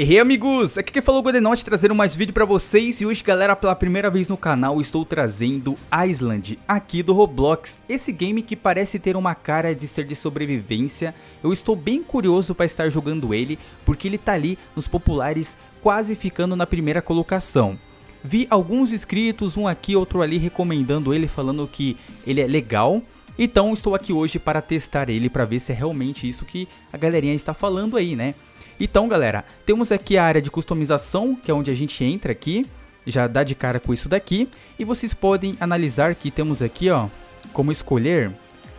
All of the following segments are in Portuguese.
E hey, amigos! Aqui quem falou Godenote trazendo mais vídeo pra vocês e hoje, galera, pela primeira vez no canal, estou trazendo Island, aqui do Roblox. Esse game que parece ter uma cara de ser de sobrevivência, eu estou bem curioso para estar jogando ele, porque ele tá ali nos populares quase ficando na primeira colocação. Vi alguns inscritos, um aqui, outro ali, recomendando ele, falando que ele é legal, então estou aqui hoje para testar ele, para ver se é realmente isso que a galerinha está falando aí, né? Então, galera, temos aqui a área de customização, que é onde a gente entra aqui, já dá de cara com isso daqui, e vocês podem analisar que temos aqui, ó, como escolher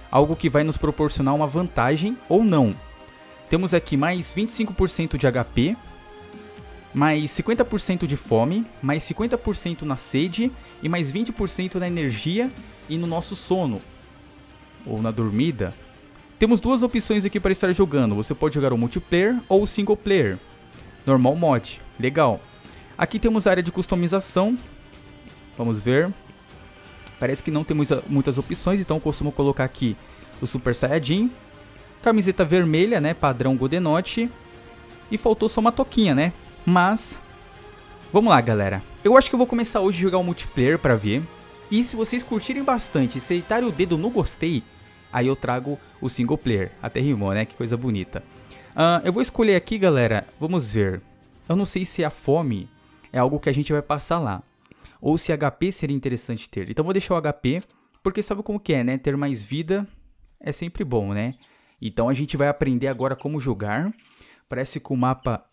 algo que vai nos proporcionar uma vantagem ou não. Temos aqui mais 25% de HP, mais 50% de fome, mais 50% na sede e mais 20% na energia e no nosso sono ou na dormida, temos duas opções aqui para estar jogando. Você pode jogar o multiplayer ou o single player. Normal mod, legal. Aqui temos a área de customização. Vamos ver. Parece que não temos muitas opções, então eu costumo colocar aqui o Super Saiyajin. Camiseta vermelha, né, padrão Godenote. E faltou só uma toquinha, né? Mas vamos lá, galera. Eu acho que eu vou começar hoje a jogar o multiplayer para ver. E se vocês curtirem bastante, se deitarem o dedo no gostei, aí eu trago o single player. Até rimou, né? Que coisa bonita. Uh, eu vou escolher aqui, galera. Vamos ver. Eu não sei se a fome é algo que a gente vai passar lá. Ou se HP seria interessante ter. Então vou deixar o HP, porque sabe como que é, né? Ter mais vida é sempre bom, né? Então a gente vai aprender agora como jogar. Parece que o mapa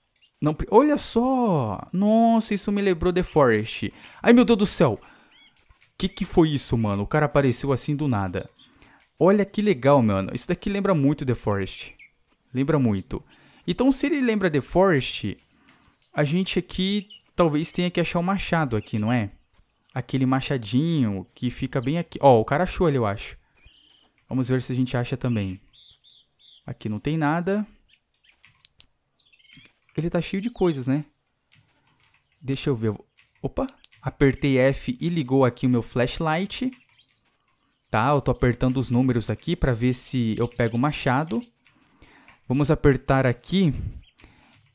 não... Olha só! Nossa, isso me lembrou The Forest. Ai, meu Deus do céu! Que que foi isso, mano? O cara apareceu assim do nada. Olha que legal, mano. Isso daqui lembra muito The Forest. Lembra muito. Então, se ele lembra The Forest, a gente aqui talvez tenha que achar o um machado aqui, não é? Aquele machadinho que fica bem aqui. Ó, oh, o cara achou ali, eu acho. Vamos ver se a gente acha também. Aqui não tem nada. Ele tá cheio de coisas, né? Deixa eu ver. Opa! Apertei F e ligou aqui o meu flashlight. Tá, eu tô apertando os números aqui para ver se eu pego o machado. Vamos apertar aqui.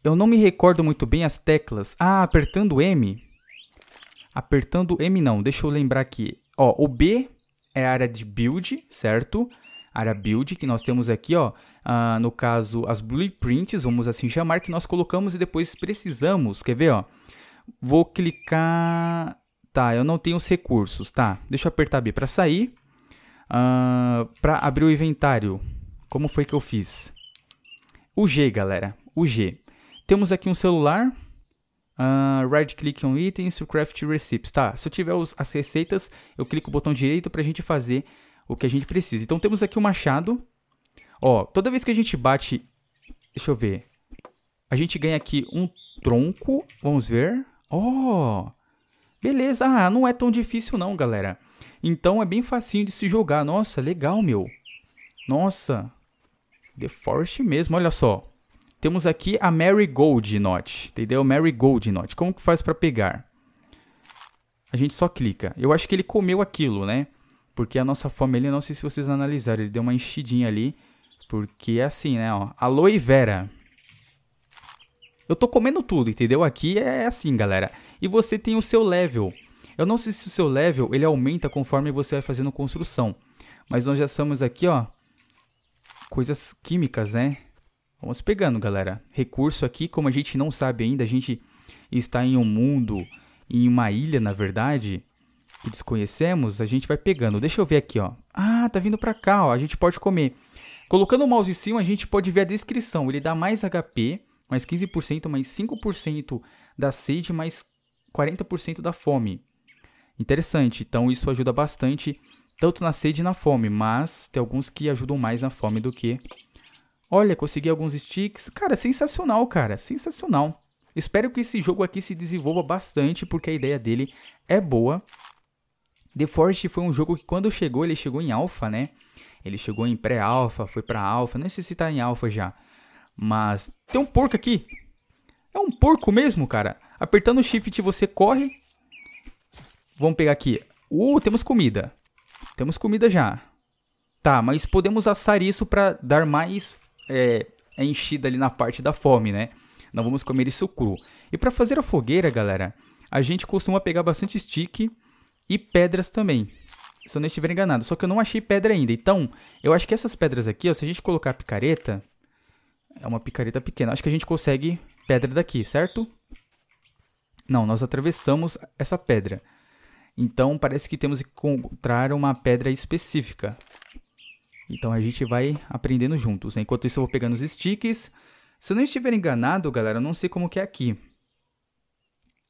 Eu não me recordo muito bem as teclas. Ah, apertando M. Apertando M não, deixa eu lembrar aqui. Ó, o B é a área de build, certo? área build que nós temos aqui, ó. Ah, no caso, as blueprints, vamos assim chamar, que nós colocamos e depois precisamos. Quer ver, ó? Vou clicar... Tá, eu não tenho os recursos, tá? Deixa eu apertar B para sair. Uh, ah, para abrir o inventário, como foi que eu fiz? O G, galera, o G. Temos aqui um celular, Uh, right click on items to craft recipes. Tá, se eu tiver os, as receitas, eu clico o botão direito para a gente fazer o que a gente precisa. Então temos aqui o um machado. Ó, toda vez que a gente bate... Deixa eu ver. A gente ganha aqui um tronco. Vamos ver. Ó, oh, beleza. Ah, não é tão difícil não, galera. Então é bem facinho de se jogar. Nossa, legal, meu. Nossa. The Forest mesmo, olha só. Temos aqui a Marigold Knot, entendeu? Marigold Knot. Como que faz para pegar? A gente só clica. Eu acho que ele comeu aquilo, né? Porque a nossa fome, ele, não sei se vocês analisaram, ele deu uma enchidinha ali. Porque é assim, né? Ó, aloe vera. Eu tô comendo tudo, entendeu? Aqui é assim, galera. E você tem o seu level. Eu não sei se o seu level ele aumenta conforme você vai fazendo construção. Mas nós já estamos aqui, ó. Coisas químicas, né? Vamos pegando, galera. Recurso aqui, como a gente não sabe ainda, a gente está em um mundo, em uma ilha, na verdade, que desconhecemos, a gente vai pegando. Deixa eu ver aqui, ó. Ah, tá vindo pra cá, ó. A gente pode comer. Colocando o mouse em cima, a gente pode ver a descrição. Ele dá mais HP, mais 15%, mais 5% da sede, mais 40% da fome interessante. Então isso ajuda bastante, tanto na sede e na fome, mas tem alguns que ajudam mais na fome do que. Olha, consegui alguns sticks. Cara, sensacional, cara, sensacional. Espero que esse jogo aqui se desenvolva bastante, porque a ideia dele é boa. The Forest foi um jogo que quando chegou, ele chegou em alpha né? Ele chegou em pré alpha foi pra alpha não sei se tá em alpha já. Mas tem um porco aqui. É um porco mesmo, cara. Apertando o shift você corre Vamos pegar aqui. Uh, temos comida. Temos comida já. Tá, mas podemos assar isso para dar mais é, enchida ali na parte da fome, né? Não vamos comer isso cru. E para fazer a fogueira, galera, a gente costuma pegar bastante stick e pedras também. Se eu não estiver enganado. Só que eu não achei pedra ainda. Então, eu acho que essas pedras aqui, ó, se a gente colocar a picareta... É uma picareta pequena. Acho que a gente consegue pedra daqui, certo? Não, nós atravessamos essa pedra. Então parece que temos que encontrar uma pedra específica. Então a gente vai aprendendo juntos. Enquanto isso eu vou pegando os sticks. Se eu não estiver enganado, galera, eu não sei como que é aqui.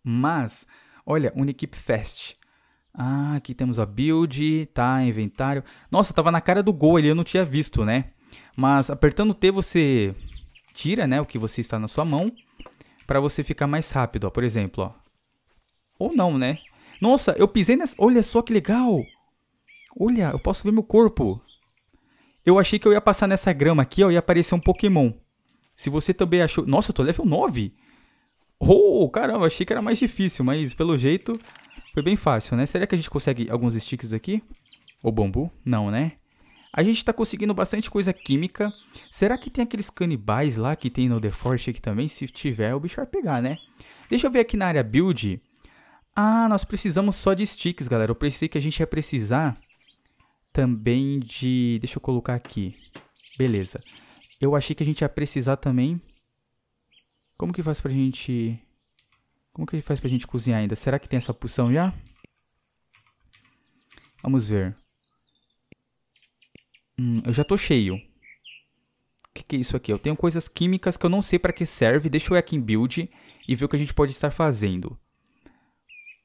Mas, olha, Unikip Fest. Ah, aqui temos a build, tá, inventário. Nossa, tava na cara do gol ali, eu não tinha visto, né? Mas apertando T você tira, né, o que você está na sua mão para você ficar mais rápido, ó, por exemplo, ó. Ou não, né? Nossa, eu pisei nessa. Olha só que legal. Olha, eu posso ver meu corpo. Eu achei que eu ia passar nessa grama aqui, ó, e aparecer um Pokémon. Se você também achou... Nossa, eu tô level 9. Oh, caramba, achei que era mais difícil, mas pelo jeito foi bem fácil, né? Será que a gente consegue alguns sticks aqui? Ou bambu? Não, né? A gente tá conseguindo bastante coisa química. Será que tem aqueles canibais lá que tem no The Force aqui também? Se tiver, o bicho vai pegar, né? Deixa eu ver aqui na área build. Ah, nós precisamos só de sticks, galera. Eu pensei que a gente ia precisar também de... Deixa eu colocar aqui. Beleza. Eu achei que a gente ia precisar também... Como que faz pra gente... Como que faz pra gente cozinhar ainda? Será que tem essa poção já? Vamos ver. Hum, eu já tô cheio. O que, que é isso aqui? Eu tenho coisas químicas que eu não sei pra que serve. Deixa eu ir aqui em build e ver o que a gente pode estar fazendo.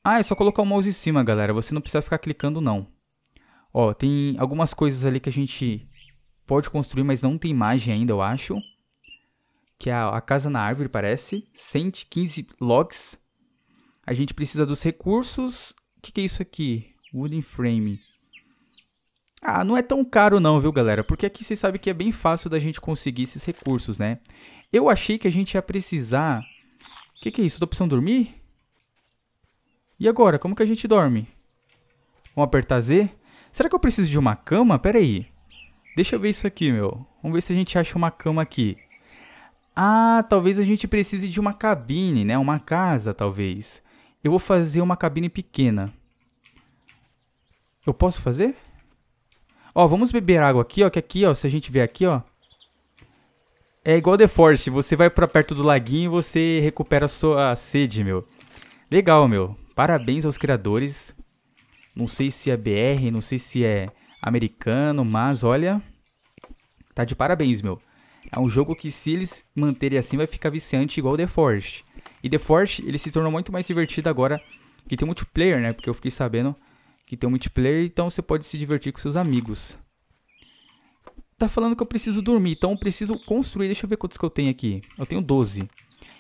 Ah, é só colocar o mouse em cima, galera. Você não precisa ficar clicando, não. Ó, tem algumas coisas ali que a gente pode construir, mas não tem imagem ainda, eu acho. Que é a casa na árvore, parece. 115 logs. A gente precisa dos recursos. O que, que é isso aqui? Wooden frame. Ah, não é tão caro não, viu, galera? Porque aqui vocês sabem que é bem fácil da gente conseguir esses recursos, né? Eu achei que a gente ia precisar... O que, que é isso? Tô precisando dormir? E agora, como que a gente dorme? Vamos apertar Z? Será que eu preciso de uma cama? Pera aí. Deixa eu ver isso aqui, meu. Vamos ver se a gente acha uma cama aqui. Ah, talvez a gente precise de uma cabine, né? Uma casa, talvez. Eu vou fazer uma cabine pequena. Eu posso fazer? Ó, vamos beber água aqui, ó. Que aqui, ó, se a gente ver aqui, ó. É igual The Forest. Você vai pra perto do laguinho e você recupera a sua sede, meu. Legal, meu. Parabéns aos criadores. Não sei se é BR, não sei se é americano, mas olha, tá de parabéns, meu. É um jogo que se eles manterem assim vai ficar viciante igual The Forest. E The Forest, ele se tornou muito mais divertido agora que tem multiplayer, né? Porque eu fiquei sabendo que tem um multiplayer, então você pode se divertir com seus amigos. Tá falando que eu preciso dormir, então eu preciso construir. Deixa eu ver quantos que eu tenho aqui. Eu tenho 12.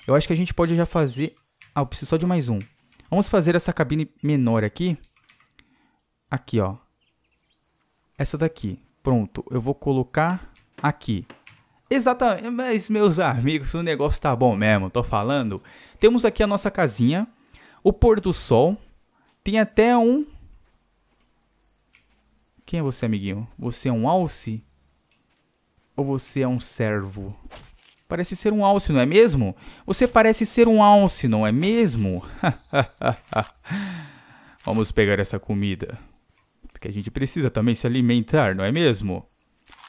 Eu acho que a gente pode já fazer... Ah, eu preciso só de mais um. Vamos fazer essa cabine menor aqui. Aqui, ó. Essa daqui. Pronto, eu vou colocar aqui. Exatamente, mas meus amigos, o negócio tá bom mesmo, tô falando. Temos aqui a nossa casinha, o pôr do sol, tem até um... Quem é você, amiguinho? Você é um alce? Ou você é um servo? Parece ser um alce, não é mesmo? Você parece ser um alce, não é mesmo? Vamos pegar essa comida. Porque a gente precisa também se alimentar, não é mesmo?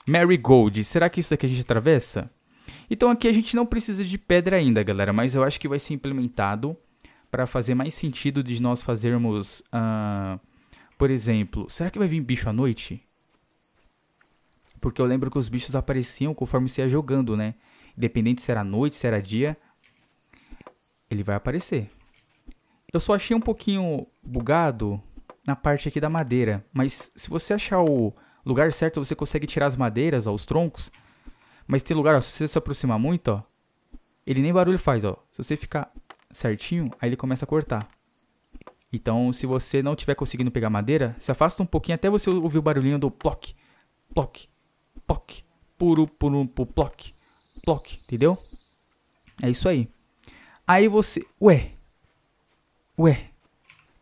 Marigold, será que isso daqui a gente atravessa? Então aqui a gente não precisa de pedra ainda, galera. Mas eu acho que vai ser implementado para fazer mais sentido de nós fazermos... Uh, por exemplo, será que vai vir bicho à noite? Porque eu lembro que os bichos apareciam conforme você ia jogando, né? independente se era noite, se era dia, ele vai aparecer. Eu só achei um pouquinho bugado na parte aqui da madeira, mas se você achar o lugar certo, você consegue tirar as madeiras, ó, os troncos. Mas tem lugar, ó, se você se aproximar muito, ó, ele nem barulho faz, ó. Se você ficar certinho, aí ele começa a cortar. Então, se você não estiver conseguindo pegar madeira, se afasta um pouquinho até você ouvir o barulhinho do ploc, ploc, ploc, puru, puru, ploc entendeu? É isso aí. Aí você, ué. Ué.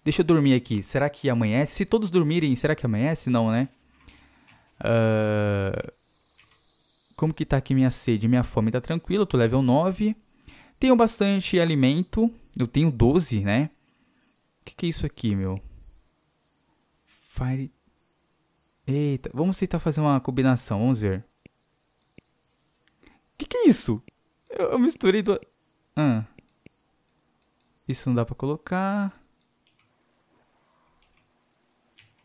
Deixa eu dormir aqui. Será que amanhece? Se todos dormirem, será que amanhece? Não, né? Uh... Como que tá aqui minha sede? Minha fome tá tranquila, eu tô level 9. Tenho bastante alimento. Eu tenho 12, né? O que, que é isso aqui, meu? Fire... Eita, vamos tentar fazer uma combinação, vamos ver. Que que é isso? Eu, eu misturei duas... Hum. Ah. Isso não dá pra colocar.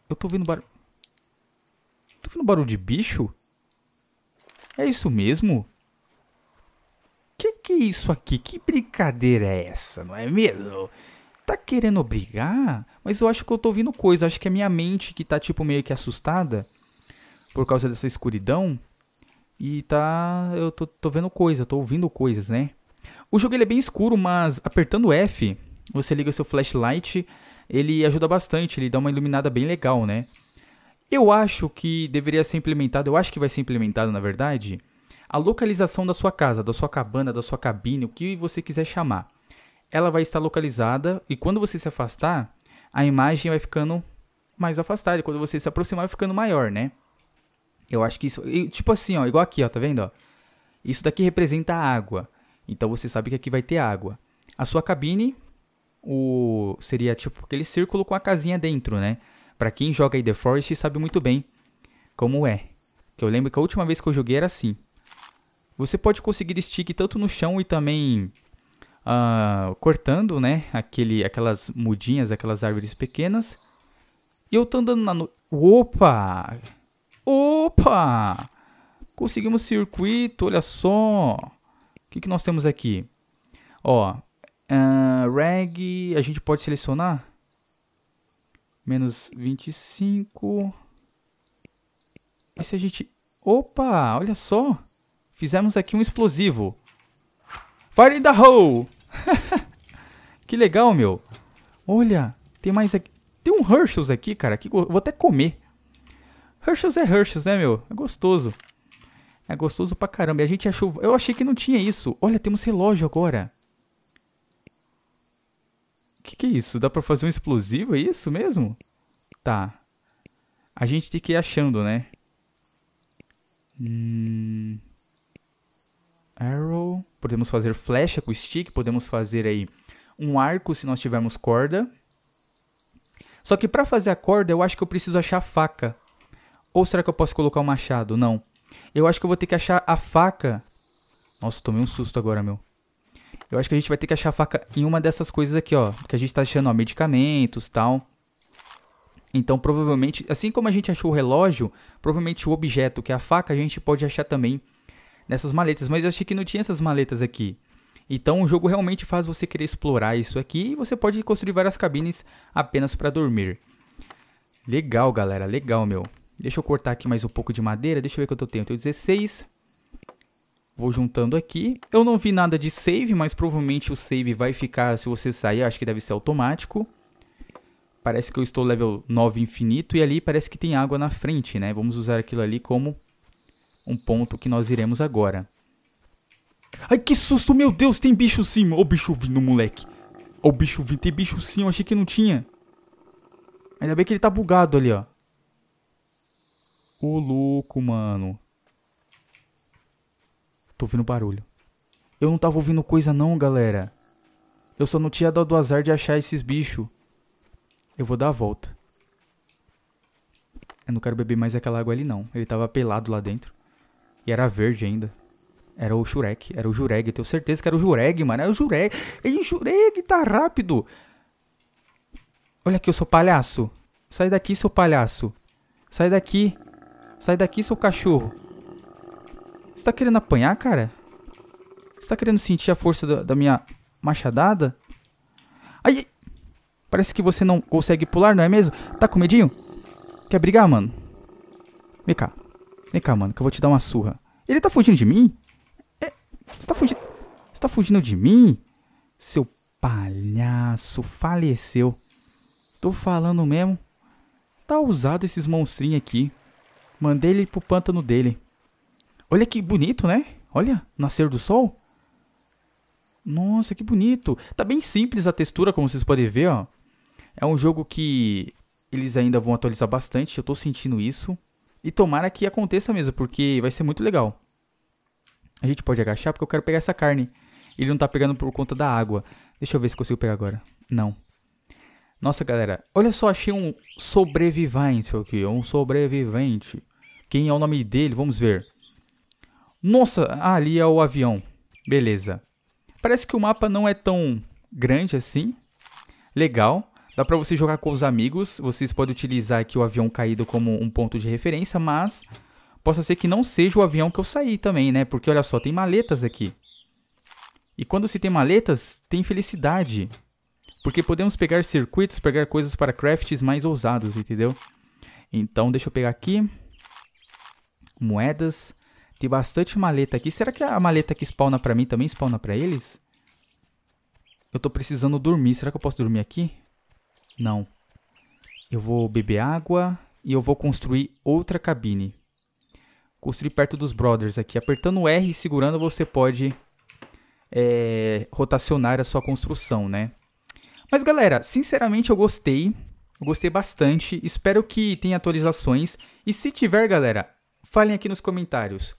Eu tô vendo barulho... Tô vendo barulho de bicho? É isso mesmo? Que que é isso aqui? Que brincadeira é essa, não é mesmo? Tá querendo brigar? Mas eu acho que eu tô ouvindo coisa. Acho que é minha mente que tá tipo meio que assustada. Por causa dessa escuridão. E tá. Eu tô, tô vendo coisa, tô ouvindo coisas, né? O jogo ele é bem escuro, mas apertando F, você liga seu flashlight, ele ajuda bastante, ele dá uma iluminada bem legal, né? Eu acho que deveria ser implementado, eu acho que vai ser implementado, na verdade, a localização da sua casa, da sua cabana, da sua cabine, o que você quiser chamar. Ela vai estar localizada e quando você se afastar, a imagem vai ficando mais afastada. E quando você se aproximar, vai ficando maior, né? Eu acho que isso. Tipo assim, ó, igual aqui, ó, tá vendo? Ó? Isso daqui representa água. Então você sabe que aqui vai ter água. A sua cabine o seria tipo aquele círculo com a casinha dentro, né? Para quem joga aí The Forest sabe muito bem como é. Que eu lembro que a última vez que eu joguei era assim. Você pode conseguir stick tanto no chão e também uh, cortando, né? Aquele, aquelas mudinhas, aquelas árvores pequenas. E eu tô andando na... No... Opa! Opa! Conseguimos circuito, olha só. O que, que nós temos aqui? Ó, uh, reg, a gente pode selecionar? Menos 25. E se a gente... Opa, olha só. Fizemos aqui um explosivo. Fire in the hole! que legal, meu. Olha, tem mais aqui. Tem um Herschels aqui, cara, que vou até comer. Herschels é Herschels, né, meu? É gostoso. É gostoso pra caramba. E a gente achou... Eu achei que não tinha isso. Olha, temos relógio agora. Que que é isso? Dá pra fazer um explosivo? É isso mesmo? Tá. A gente tem que ir achando, né? Hum... Arrow. Podemos fazer flecha com stick. Podemos fazer aí um arco se nós tivermos corda. Só que pra fazer a corda, eu acho que eu preciso achar a faca. Ou será que eu posso colocar o um machado? Não. Eu acho que eu vou ter que achar a faca. Nossa, tomei um susto agora, meu. Eu acho que a gente vai ter que achar a faca em uma dessas coisas aqui, ó. Que a gente tá achando, ó, medicamentos tal. Então, provavelmente, assim como a gente achou o relógio, provavelmente o objeto, que é a faca, a gente pode achar também nessas maletas. Mas eu achei que não tinha essas maletas aqui. Então, o jogo realmente faz você querer explorar isso aqui e você pode construir várias cabines apenas para dormir. Legal, galera, legal, meu. Deixa eu cortar aqui mais um pouco de madeira. Deixa eu ver quanto eu tenho. Eu tenho 16. Vou juntando aqui. Eu não vi nada de save, mas provavelmente o save vai ficar, se você sair, acho que deve ser automático. Parece que eu estou level 9 infinito e ali parece que tem água na frente, né? Vamos usar aquilo ali como um ponto que nós iremos agora. Ai, que susto, meu Deus, tem bicho sim. Ô, oh, bicho vindo, moleque. Ô, oh, bicho vindo, tem bicho sim, eu achei que não tinha. Ainda bem que ele tá bugado ali, ó. Ô, louco, mano. Tô ouvindo barulho. Eu não tava ouvindo coisa não, galera. Eu só não tinha dado azar de achar esses bichos. Eu vou dar a volta. Eu não quero beber mais aquela água ali, não. Ele tava pelado lá dentro. E era verde ainda. Era o Shurek. Era o Jureg. Tenho certeza que era o Jureg, mano. Era é o Jureg. Ei, Jureg, tá rápido. Olha aqui, eu sou palhaço. Sai daqui, seu palhaço. Sai daqui. Sai daqui, seu cachorro. Você tá querendo apanhar, cara? Você tá querendo sentir a força da, da minha machadada? Ai! Parece que você não consegue pular, não é mesmo? Tá com medinho? Quer brigar, mano? Vem cá. Vem cá, mano, que eu vou te dar uma surra. Ele tá fugindo de mim? É, você tá fugindo... Você tá fugindo de mim? Seu palhaço faleceu. Tô falando mesmo. Tá ousado esses monstrinhos aqui. Mandei ele pro pântano dele. Olha que bonito, né? Olha, nascer do sol. Nossa, que bonito. Tá bem simples a textura, como vocês podem ver, ó. É um jogo que eles ainda vão atualizar bastante, eu tô sentindo isso. E tomara que aconteça mesmo, porque vai ser muito legal. A gente pode agachar porque eu quero pegar essa carne. Ele não tá pegando por conta da água. Deixa eu ver se consigo pegar agora. Não. Nossa, galera. Olha só, achei um sobrevivente aqui. Um sobrevivente. Quem é o nome dele? Vamos ver. Nossa, ah, ali é o avião. Beleza. Parece que o mapa não é tão grande assim. Legal. Dá para você jogar com os amigos. Vocês podem utilizar aqui o avião caído como um ponto de referência, mas possa ser que não seja o avião que eu saí também, né? Porque olha só, tem maletas aqui. E quando se tem maletas, tem felicidade. Porque podemos pegar circuitos, pegar coisas para crafts mais ousados, entendeu? Então, deixa eu pegar aqui moedas. Tem bastante maleta aqui. Será que a maleta que spawna pra mim também spawna pra eles? Eu tô precisando dormir. Será que eu posso dormir aqui? Não. Eu vou beber água e eu vou construir outra cabine. Construir perto dos brothers aqui. Apertando R e segurando você pode é, rotacionar a sua construção, né? Mas galera, sinceramente eu gostei. Eu gostei bastante. Espero que tenha atualizações. E se tiver, galera, Falem aqui nos comentários.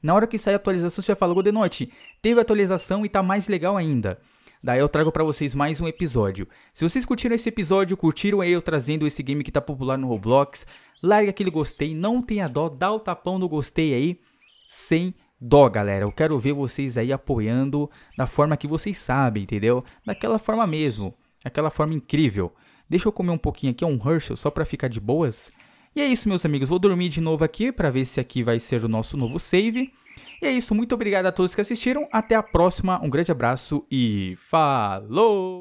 Na hora que sair a atualização, você já falou, Godenote, teve atualização e tá mais legal ainda. Daí eu trago para vocês mais um episódio. Se vocês curtiram esse episódio, curtiram aí eu trazendo esse game que tá popular no Roblox, larga aquele gostei, não tenha dó, dá o tapão no gostei aí, sem dó, galera. Eu quero ver vocês aí apoiando da forma que vocês sabem, entendeu? Daquela forma mesmo, aquela forma incrível. Deixa eu comer um pouquinho aqui, um Herschel, só para ficar de boas. E é isso, meus amigos. Vou dormir de novo aqui para ver se aqui vai ser o nosso novo save. E é isso. Muito obrigado a todos que assistiram. Até a próxima. Um grande abraço e falou!